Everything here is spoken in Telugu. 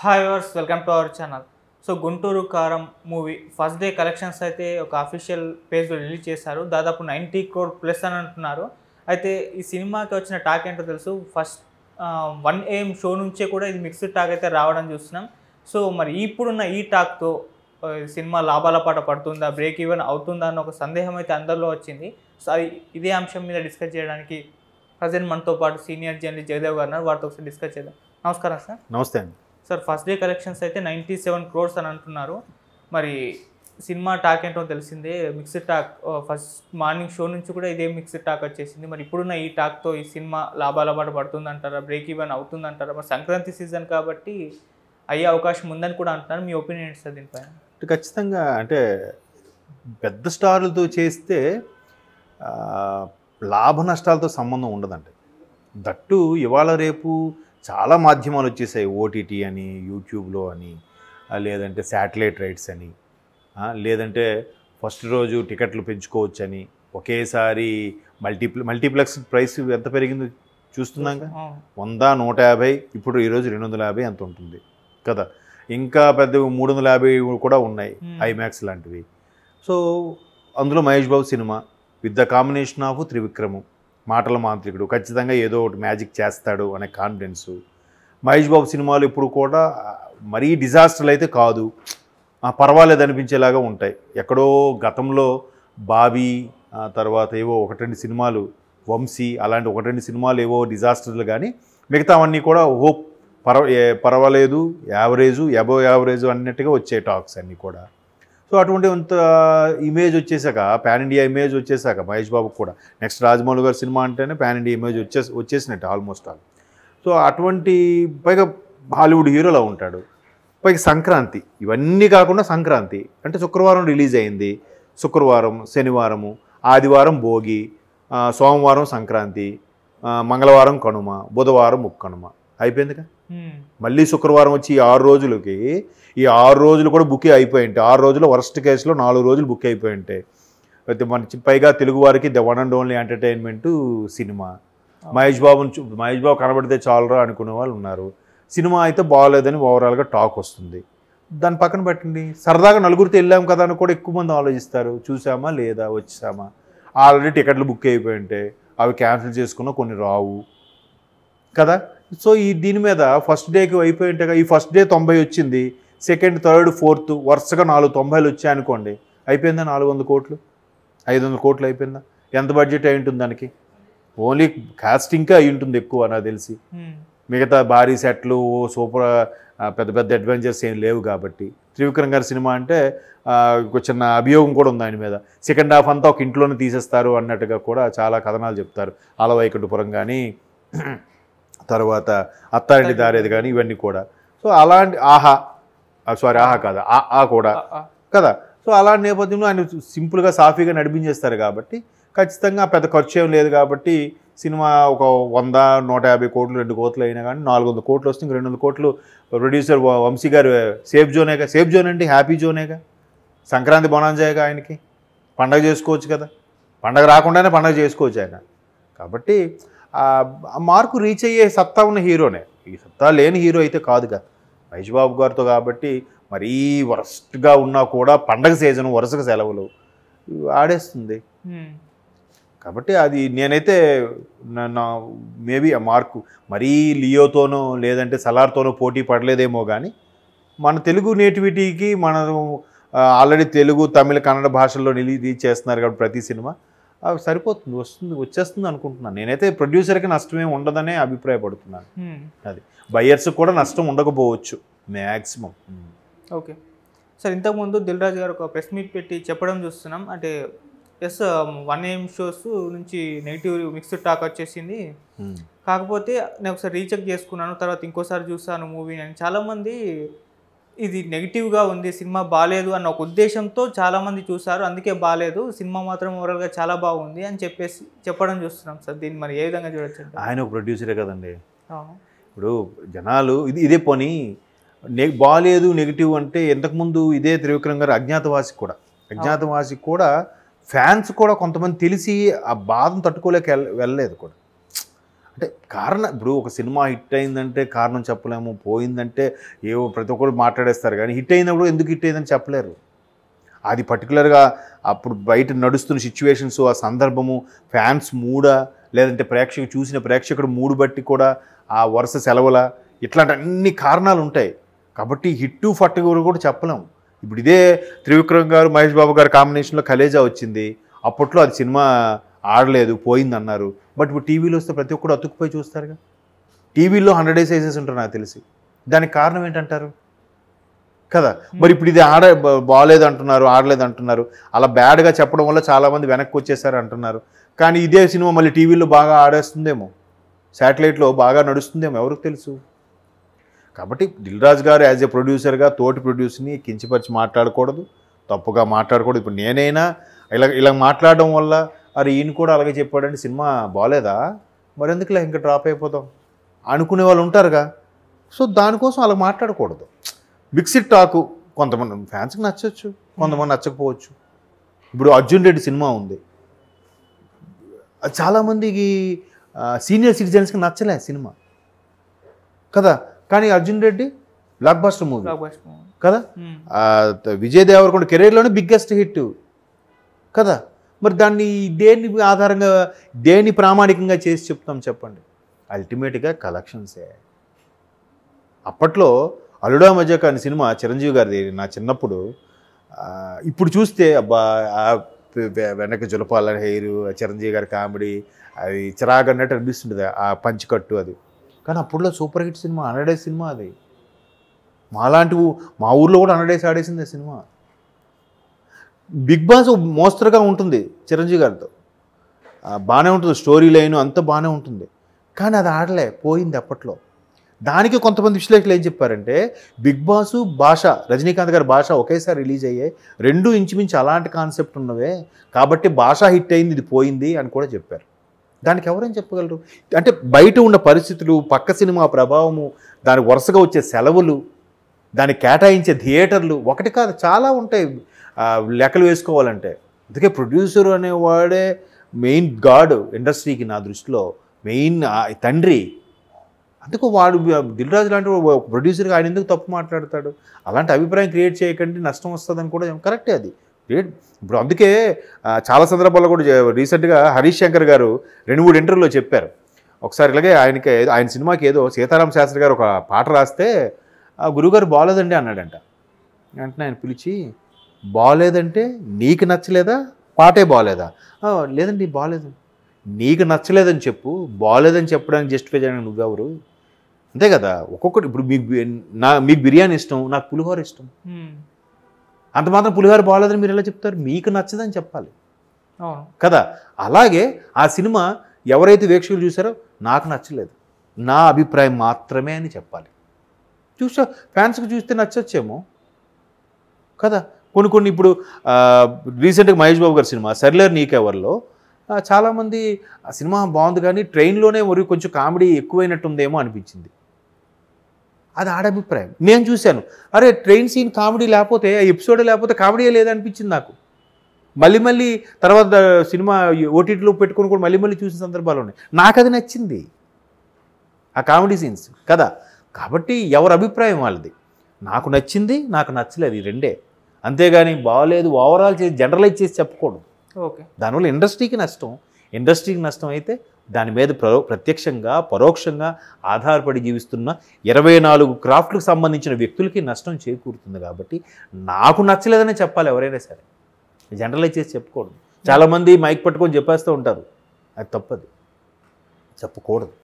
Hi viewers welcome to our channel so Guntur Kaaram movie first day collections అయితే ఒక అఫీషియల్ పేజ్లో రిలీజ్ చేశారు దాదాపు నైంటీ క్రోడ్ ప్లస్ అని అంటున్నారు అయితే ఈ సినిమాకి వచ్చిన టాక్ ఏంటో తెలుసు ఫస్ట్ వన్ ఏఎం షో నుంచే కూడా ఇది మిక్స్డ్ టాక్ అయితే రావడం చూస్తున్నాం సో మరి ఇప్పుడున్న ఈ టాక్తో సినిమా లాభాల పాట పడుతుందా బ్రేక్ ఈవెన్ అవుతుందా అన్న ఒక సందేహం అయితే అందరిలో వచ్చింది సో అది ఇదే అంశం మీద డిస్కస్ చేయడానికి ప్రజెంట్ మనతో పాటు సీనియర్ జర్నలిస్ట్ జయదేవ్ గారు వారితో ఒకసారి డిస్కస్ చేద్దాం నమస్కారం సార్ నమస్తే అండి సార్ ఫస్ట్ డే కలెక్షన్స్ అయితే నైంటీ సెవెన్ క్రోర్స్ అని అంటున్నారు మరి సినిమా టాక్ ఏంటో తెలిసిందే mixed talk first morning show నుంచి కూడా ఇదే మిక్స్డ్ టాక్ వచ్చేసింది మరి ఇప్పుడున్న ఈ టాక్తో ఈ సినిమా లాభాల పాటు పడుతుందంటారా బ్రేక్ ఈవెన్ అవుతుందంటారా మరి సంక్రాంతి సీజన్ కాబట్టి అయ్యే అవకాశం ఉందని కూడా అంటున్నారు మీ ఒపీనియన్ ఏంటి సార్ దీనిపైన ఖచ్చితంగా అంటే పెద్ద స్టార్లతో చేస్తే లాభ నష్టాలతో సంబంధం ఉండదండి దట్టు ఇవాళ రేపు చాలా మాధ్యమాలు వచ్చేసాయి ఓటీటీ అని యూట్యూబ్లో అని లేదంటే శాటిలైట్ రైట్స్ అని లేదంటే ఫస్ట్ రోజు టికెట్లు పెంచుకోవచ్చని ఒకేసారి మల్టీప్లె మల్టీప్లెక్స్ ప్రైస్ ఎంత పెరిగిందో చూస్తున్నాక వంద నూట యాభై ఇప్పుడు ఈరోజు రెండు వందల యాభై అంత ఉంటుంది కదా ఇంకా పెద్ద మూడు వందల యాభై కూడా ఉన్నాయి ఐమాక్స్ లాంటివి సో అందులో Mahesh Babu cinema with the combination of Trivikram మాటల మాంత్రికుడు ఖచ్చితంగా ఏదో ఒకటి మ్యాజిక్ చేస్తాడు అనే కాన్ఫిడెన్సు మహేష్ బాబు సినిమాలు ఇప్పుడు కూడా మరీ డిజాస్టర్లు అయితే కాదు పర్వాలేదు అనిపించేలాగా ఉంటాయి ఎక్కడో గతంలో బాబీ తర్వాత ఏవో ఒకటి రెండు సినిమాలు వంశీ అలాంటి ఒకటి రెండు సినిమాలు ఏవో డిజాస్టర్లు కానీ మిగతావన్నీ కూడా ఓ పర్వ పర్వాలేదు యావరేజు ఎబో యావరేజు అన్నట్టుగా వచ్చే టాక్స్ అన్నీ కూడా సో అటువంటి అంత ఇమేజ్ వచ్చేసాక పాన్ ఇండియా ఇమేజ్ వచ్చేసాక మహేష్ బాబుకు కూడా నెక్స్ట్ రాజమౌళి గారి సినిమా అంటేనే పాన్ ఇండియా ఇమేజ్ వచ్చే వచ్చేసినట్టు ఆల్మోస్ట్ ఆల్ సో అటువంటి పైగా హాలీవుడ్ హీరోలా ఉంటాడు పైగా సంక్రాంతి ఇవన్నీ కాకుండా సంక్రాంతి అంటే శుక్రవారం రిలీజ్ అయింది శుక్రవారం శనివారము ఆదివారం భోగి సోమవారం సంక్రాంతి మంగళవారం కనుమ బుధవారం ముక్కనుమ అయిపోయిందిగా Hmm. మళ్ళీ శుక్రవారం వచ్చి ఈ ఆరు రోజులకి ఈ ఆరు రోజులు కూడా బుక్ అయిపోయి ఉంటాయి ఆరు రోజులు వరస్ట్ కేసులో నాలుగు రోజులు బుక్ అయిపోయి ఉంటాయి అయితే మన పైగా తెలుగు వారికి the one and only entertainment cinema Mahesh బాబుని మహేష్ బాబు కనబడితే చాలరా అనుకునే వాళ్ళు ఉన్నారు సినిమా అయితే బాగోలేదని ఓవరాల్గా టాక్ వస్తుంది దాని పక్కన పెట్టండి సరదాగా నలుగురితో వెళ్ళాం కదా అని కూడా ఎక్కువ మంది ఆలోచిస్తారు చూసామా లేదా వచ్చామా ఆల్రెడీ టికెట్లు బుక్ అయిపోయి ఉంటాయి అవి క్యాన్సిల్ చేసుకున్నా కొన్ని రావు కదా సో ఈ దీని మీద ఫస్ట్ డేకి అయిపోయింటగా ఈ ఫస్ట్ డే తొంభై వచ్చింది సెకండ్ థర్డ్ ఫోర్త్ వరుసగా నాలుగు తొంభైలు వచ్చాయనుకోండి అయిపోయిందా నాలుగు వందల కోట్లు ఐదు వందల కోట్లు అయిపోయిందా ఎంత బడ్జెట్ అయి ఉంటుంది దానికి ఓన్లీ కాస్టింగ్కే అయి ఉంటుంది ఎక్కువ నాకు తెలిసి hmm. మిగతా భారీ సెట్లు సూపర్ పెద్ద పెద్ద అడ్వెంచర్స్ ఏం లేవు కాబట్టి త్రివిక్రమ్ గారి సినిమా అంటే ఒక చిన్న అభియోగం కూడా ఉంది ఆయన మీద సెకండ్ హాఫ్ అంతా ఒక ఇంట్లోనే తీసేస్తారు అన్నట్టుగా కూడా చాలా కథనాలు చెప్తారు ఆలవైకుంఠపురం కానీ తర్వాత అత్తారింటి దారేది కానీ ఇవన్నీ కూడా సో అలాంటి ఆహా సారీ ఆహా కాదు ఆ కూడా కదా సో అలాంటి నేపథ్యంలో ఆయన సింపుల్గా సాఫీగా నడిపించేస్తారు కాబట్టి ఖచ్చితంగా పెద్ద ఖర్చు ఏం లేదు కాబట్టి సినిమా ఒక వంద నూట యాభై కోట్లు రెండు కోట్లు అయినా కానీ నాలుగు వందల కోట్లు వస్తుంది రెండు వందల కోట్లు ప్రొడ్యూసర్ వంశీ గారు సేఫ్ జోనేగా సేఫ్ జోన్ అండి హ్యాపీ జోనేగా సంక్రాంతి బొనాంజాయగా ఆయనకి పండగ చేసుకోవచ్చు కదా పండగ రాకుండానే పండగ చేసుకోవచ్చు ఆయన కాబట్టి మార్కు రీచ్ అయ్యే సత్తా ఉన్న హీరోనే ఈ సత్తా లేని హీరో అయితే కాదుగా మహేష్ బాబు గారితో కాబట్టి మరీ వరస్ట్గా ఉన్నా కూడా పండగ సీజన్ వరుసగా సెలవులు ఆడేస్తుంది కాబట్టి అది నేనైతే నా మేబీ ఆ మార్కు మరీ లియోతోనో లేదంటే సలార్తోనో పోటీ పడలేదేమో కానీ మన తెలుగు నేటివిటీకి మనం ఆల్రెడీ తెలుగు తమిళ కన్నడ భాషల్లో నిలిచేస్తున్నారు చేస్తున్నారు కాబట్టి ప్రతి సినిమా సరిపోతుంది వస్తుంది వచ్చేస్తుంది అనుకుంటున్నాను నేనైతే ప్రొడ్యూసర్కి నష్టమే ఉండదనే అభిప్రాయపడుతున్నాను అది బయర్స్ కూడా నష్టం ఉండకపోవచ్చు మ్యాక్సిమం ఓకే సార్ ఇంతకుముందు దిల్ రాజు గారు ఒక ప్రెస్ మీట్ పెట్టి చెప్పడం చూస్తున్నాం అంటే ఎస్ వన్ ఏం షోస్ నుంచి నెగిటివ్ మిక్స్డ్ టాక్ వచ్చేసింది కాకపోతే నేను ఒకసారి రీచెక్ చేసుకున్నాను తర్వాత ఇంకోసారి చూస్తాను మూవీని అని చాలామంది ఇది నెగిటివ్గా ఉంది సినిమా బాగాలేదు అన్న ఒక ఉద్దేశంతో చాలామంది చూశారు అందుకే బాగాలేదు సినిమా మాత్రం ఓవరాల్గా చాలా బాగుంది అని చెప్పేసి చెప్పడం చూస్తున్నాం సార్ దీన్ని మరి ఏ విధంగా చూడొచ్చు ఆయన ఒక ప్రొడ్యూసరే కదండి ఇప్పుడు జనాలు ఇది ఇదే పని నెగ్ బాగాలేదు నెగిటివ్ అంటే ఇంతకుముందు ఇదే త్రివిక్రమ్ గారు అజ్ఞాతవాసి కూడా అజ్ఞాతవాసి కూడా ఫ్యాన్స్ కూడా కొంతమంది తెలిసి ఆ బాధను తట్టుకోలేక వెళ్ళలేదు కూడా అంటే కారణం ఇప్పుడు ఒక సినిమా హిట్ అయిందంటే కారణం చెప్పలేము పోయిందంటే ఏవో ప్రతి ఒక్కరు మాట్లాడేస్తారు కానీ హిట్ అయినప్పుడు ఎందుకు హిట్ అయిందని చెప్పలేరు అది పర్టికులర్గా అప్పుడు బయట నడుస్తున్న సిచ్యువేషన్స్ ఆ సందర్భము ఫ్యాన్స్ మూడా లేదంటే ప్రేక్షకు చూసిన ప్రేక్షకుడు మూడు బట్టి కూడా ఆ వరుస సెలవుల ఇట్లాంటి అన్ని కారణాలు ఉంటాయి కాబట్టి హిట్టు ఫట్టుగురు కూడా చెప్పలేము ఇప్పుడు ఇదే త్రివిక్రమ్ గారు మహేష్ బాబు గారు కాంబినేషన్లో కలేజా వచ్చింది అప్పట్లో అది సినిమా ఆడలేదు పోయిందన్నారు బట్ ఇప్పుడు టీవీలో వస్తే ప్రతి ఒక్కరు అతుక్కుపోయి చూస్తారుగా టీవీలో హండ్రెడ్ డేస్ వేసేసి ఉంటారు నాకు తెలిసి దానికి కారణం ఏంటంటారు కదా మరి ఇప్పుడు ఇది ఆడ బాగాలేదు అంటున్నారు ఆడలేదు అంటున్నారు అలా బ్యాడ్గా చెప్పడం వల్ల చాలామంది వెనక్కి వచ్చేసారు అంటున్నారు కానీ ఇదే సినిమా మళ్ళీ టీవీలో బాగా ఆడేస్తుందేమో శాటిలైట్లో బాగా నడుస్తుందేమో ఎవరికి తెలుసు కాబట్టి దిల్రాజ్ గారు యాజ్ ఏ ప్రొడ్యూసర్గా తోటి ప్రొడ్యూసర్ని కించపరిచి మాట్లాడకూడదు తప్పుగా మాట్లాడకూడదు ఇప్పుడు నేనైనా ఇలా ఇలా మాట్లాడడం వల్ల అరే ఈయన కూడా అలాగే చెప్పాడంటే సినిమా బాగాలేదా ఎందుకులే ఇంకా డ్రాప్ అయిపోతాం అనుకునే వాళ్ళు ఉంటారుగా సో దానికోసం అలా మాట్లాడకూడదు మిక్సిడ్ టాకు కొంతమంది ఫ్యాన్స్కి నచ్చవచ్చు కొంతమంది నచ్చకపోవచ్చు ఇప్పుడు అర్జున్ రెడ్డి సినిమా ఉంది చాలామందికి సీనియర్ సిటిజన్స్కి నచ్చలే సినిమా కదా కానీ Arjun Reddy blockbuster movie కదా hmm. విజయ్ దేవరకొండ కెరీర్లోనే బిగ్గెస్ట్ హిట్ కదా మరి దాన్ని దేని ఆధారంగా దేని ప్రామాణికంగా చేసి చెప్తాం చెప్పండి అల్టిమేట్గా కలెక్షన్సే అప్పట్లో అల్లుడా మజాక అనే సినిమా చిరంజీవి గారిది నా చిన్నప్పుడు ఇప్పుడు చూస్తే అబ్బా వెనక జులపాల హెయిర్ చిరంజీవి గారి కామెడీ అది చిరాగ్ అన్నట్టు అనిపిస్తుంటుంది ఆ పంచికట్టు అది కానీ అప్పుడులో సూపర్ హిట్ సినిమా అనడే సినిమా అది మాలాంటి మా ఊర్లో కూడా అనడేసి ఆడేసింది ఆ సినిమా బిగ్ బాస్ మోస్తరుగా ఉంటుంది చిరంజీవి గారితో బాగానే ఉంటుంది స్టోరీ లైన్ అంత బాగానే ఉంటుంది కానీ అది ఆడలే పోయింది అప్పట్లో దానికి కొంతమంది విశ్లేషకులు ఏం చెప్పారంటే బిగ్ బాస్ భాష రజనీకాంత్ గారి భాష ఒకేసారి రిలీజ్ అయ్యాయి రెండు ఇంచుమించు అలాంటి కాన్సెప్ట్ ఉన్నవే కాబట్టి భాష హిట్ అయింది ఇది పోయింది అని కూడా చెప్పారు దానికి ఎవరేం చెప్పగలరు అంటే బయట ఉన్న పరిస్థితులు పక్క సినిమా ప్రభావము దానికి వరుసగా వచ్చే సెలవులు దాన్ని కేటాయించే థియేటర్లు ఒకటి కాదు చాలా ఉంటాయి లెక్కలు వేసుకోవాలంటే అందుకే ప్రొడ్యూసర్ అనేవాడే మెయిన్ గాడ్ ఇండస్ట్రీకి నా దృష్టిలో మెయిన్ తండ్రి అందుకు వాడు దిల్రాజు లాంటి ప్రొడ్యూసర్గా ఆయన ఎందుకు తప్పు మాట్లాడతాడు అలాంటి అభిప్రాయం క్రియేట్ చేయకండి నష్టం వస్తుందని కూడా కరెక్టే అది క్రియేట్ ఇప్పుడు అందుకే చాలా సందర్భాల్లో కూడా రీసెంట్గా హరీష్ శంకర్ గారు రెండు మూడు ఇంటర్వ్యూలో చెప్పారు ఒకసారి ఇలాగే ఆయనకి ఆయన సినిమాకి ఏదో సీతారాం శాస్త్రి గారు ఒక పాట రాస్తే గురువుగారు బాగాలేదండి అన్నాడంట వెంటనే ఆయన పిలిచి బాగాలేదంటే నీకు నచ్చలేదా పాటే బాగాలేదా లేదండి బాగాలేదు నీకు నచ్చలేదని చెప్పు బాగాలేదని చెప్పడానికి జస్టిఫై చేయడానికి నువ్వెవరు అంతే కదా ఒక్కొక్కటి ఇప్పుడు మీకు నా మీకు బిర్యానీ ఇష్టం నాకు పులిహోర ఇష్టం అంత మాత్రం పులిహోర బాగాలేదని మీరు ఎలా చెప్తారు మీకు నచ్చదని చెప్పాలి కదా అలాగే ఆ సినిమా ఎవరైతే వీక్షకులు చూసారో నాకు నచ్చలేదు నా అభిప్రాయం మాత్రమే అని చెప్పాలి చూసా ఫ్యాన్స్కి చూస్తే నచ్చొచ్చేమో కదా కొన్ని కొన్ని ఇప్పుడు రీసెంట్గా మహేష్ బాబు గారి సినిమా సర్లేర్ నీకెవర్లో చాలామంది ఆ సినిమా బాగుంది కానీ ట్రైన్లోనే మరి కొంచెం కామెడీ ఎక్కువైనట్టుందేమో అనిపించింది అది ఆడభిప్రాయం నేను చూశాను అరే ట్రైన్ సీన్ కామెడీ లేకపోతే ఎపిసోడ్ లేకపోతే కామెడీ లేదనిపించింది నాకు మళ్ళీ మళ్ళీ తర్వాత సినిమా ఓటీటీలో పెట్టుకుని కూడా మళ్ళీ మళ్ళీ చూసిన సందర్భాలు ఉన్నాయి నాకు అది నచ్చింది ఆ కామెడీ సీన్స్ కదా కాబట్టి ఎవరి అభిప్రాయం వాళ్ళది నాకు నచ్చింది నాకు నచ్చలేదు ఈ రెండే అంతేగాని బాగలేదు ఓవరాల్ చేసి జనరలైజ్ చేసి చెప్పకూడదు ఓకే దానివల్ల ఇండస్ట్రీకి నష్టం ఇండస్ట్రీకి నష్టం అయితే దాని మీద ప్రత్యక్షంగా పరోక్షంగా ఆధారపడి జీవిస్తున్న ఇరవై నాలుగు క్రాఫ్ట్లకు సంబంధించిన వ్యక్తులకి నష్టం చేకూరుతుంది కాబట్టి నాకు నచ్చలేదని చెప్పాలి ఎవరైనా సరే జనరలైజ్ చేసి చెప్పకూడదు చాలామంది మైక్ పట్టుకొని చెప్పేస్తూ ఉంటారు అది తప్పదు చెప్పకూడదు